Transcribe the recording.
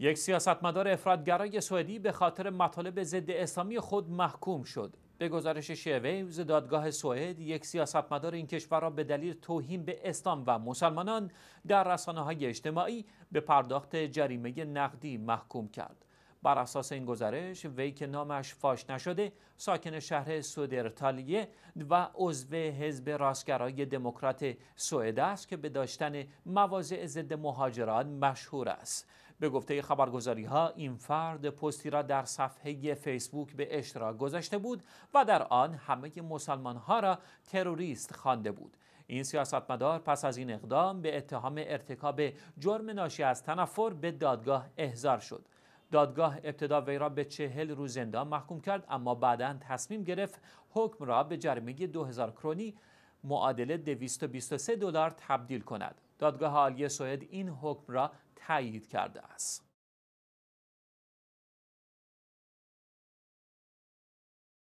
یک سیاستمدار افرادگرای سوئدی به خاطر مطالب ضد اسلامی خود محکوم شد. به گزارش شیویوز دادگاه سوئد یک سیاستمدار این کشور را به دلیل توهین به اسلام و مسلمانان در رسانه های اجتماعی به پرداخت جریمه نقدی محکوم کرد. بر اساس این گزارش وی که نامش فاش نشده ساکن شهر سودرتالیه و عضو حزب راستگرای دموکرات سوئد است که به داشتن مواضع ضد مهاجران مشهور است به گفته خبرگزاری ها این فرد پستی را در صفحه فیسبوک به اشتراک گذاشته بود و در آن همه مسلمان ها را تروریست خوانده بود این سیاستمدار پس از این اقدام به اتهام ارتکاب جرم ناشی از تنفر به دادگاه احضار شد دادگاه ابتدا وی را به چهل روز زندان محکوم کرد اما بعدا تصمیم گرفت حکم را به جریمه 2000 کرونی معادل 223 دلار تبدیل کند دادگاه عالی سوئد این حکم را تایید کرده است